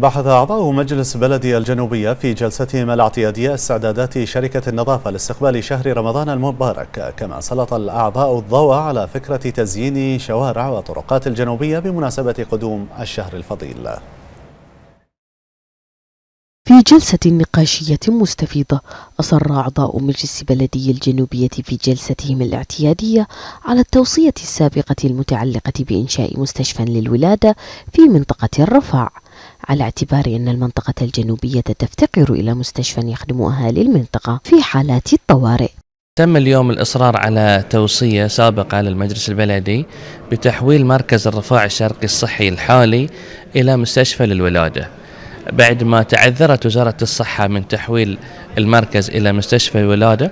بحث أعضاء مجلس بلدي الجنوبية في جلستهم الاعتيادية استعدادات شركة النظافة لاستقبال شهر رمضان المبارك كما سلط الأعضاء الضوء على فكرة تزيين شوارع وطرقات الجنوبية بمناسبة قدوم الشهر الفضيل في جلسة نقاشية مستفيضة أصر أعضاء مجلس بلدي الجنوبية في جلستهم الاعتيادية على التوصية السابقة المتعلقة بإنشاء مستشفى للولادة في منطقة الرفاع على اعتبار أن المنطقة الجنوبية تفتقر إلى مستشفى يخدم أهالي المنطقة في حالات الطوارئ تم اليوم الإصرار على توصية سابقة للمجلس البلدي بتحويل مركز الرفاع الشرقي الصحي الحالي إلى مستشفى للولادة بعد ما تعذرت وزارة الصحة من تحويل المركز إلى مستشفى الولادة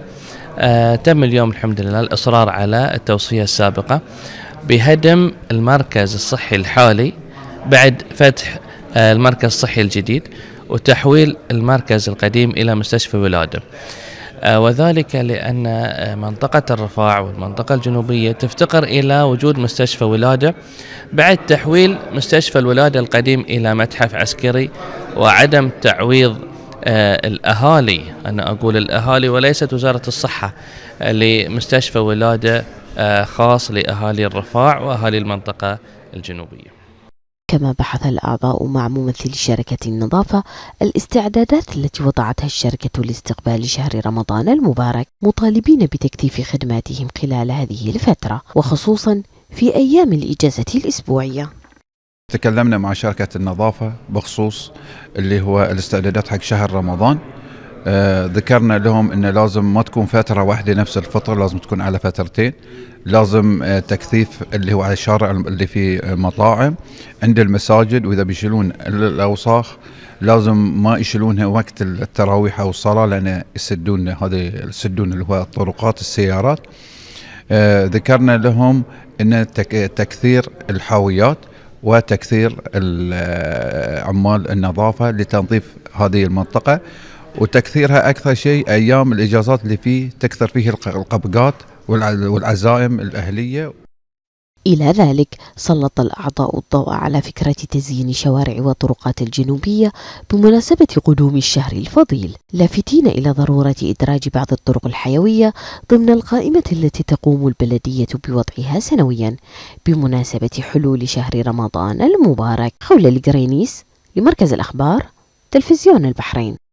آه تم اليوم الحمد لله الإصرار على التوصية السابقة بهدم المركز الصحي الحالي بعد فتح آه، المركز الصحي الجديد وتحويل المركز القديم إلى مستشفى ولادة آه، وذلك لأن آه، منطقة الرفاع والمنطقة الجنوبية تفتقر إلى وجود مستشفى ولادة بعد تحويل مستشفى الولادة القديم إلى متحف عسكري وعدم تعويض الأهالي أنا أقول الأهالي وليست وزارة الصحة لمستشفى ولادة خاص لأهالي الرفاع وأهالي المنطقة الجنوبية كما بحث الأعضاء مع ممثل شركة النظافة الاستعدادات التي وضعتها الشركة لاستقبال شهر رمضان المبارك مطالبين بتكثيف خدماتهم خلال هذه الفترة وخصوصا في أيام الإجازة الأسبوعية تكلمنا مع شركة النظافة بخصوص اللي هو الاستعدادات حق شهر رمضان آه، ذكرنا لهم انه لازم ما تكون فتره واحده نفس الفطر لازم تكون على فترتين لازم آه، تكثيف اللي هو على الشارع اللي فيه آه، مطاعم عند المساجد واذا بيشيلون الاوساخ لازم ما يشيلونها وقت التراويح او الصلاه لان يسدون هذه يسدون اللي هو الطرقات السيارات ذكرنا لهم ان تكثير الحاويات وتكثير عمال النظافه لتنظيف هذه المنطقه وتكثيرها اكثر شيء ايام الاجازات اللي فيه تكثر فيه القبقات والعزائم الاهليه إلى ذلك سلط الأعضاء الضوء على فكرة تزيين شوارع وطرقات الجنوبية بمناسبة قدوم الشهر الفضيل لافتين إلى ضرورة إدراج بعض الطرق الحيوية ضمن القائمة التي تقوم البلدية بوضعها سنويا بمناسبة حلول شهر رمضان المبارك حول الجرينيس لمركز الأخبار تلفزيون البحرين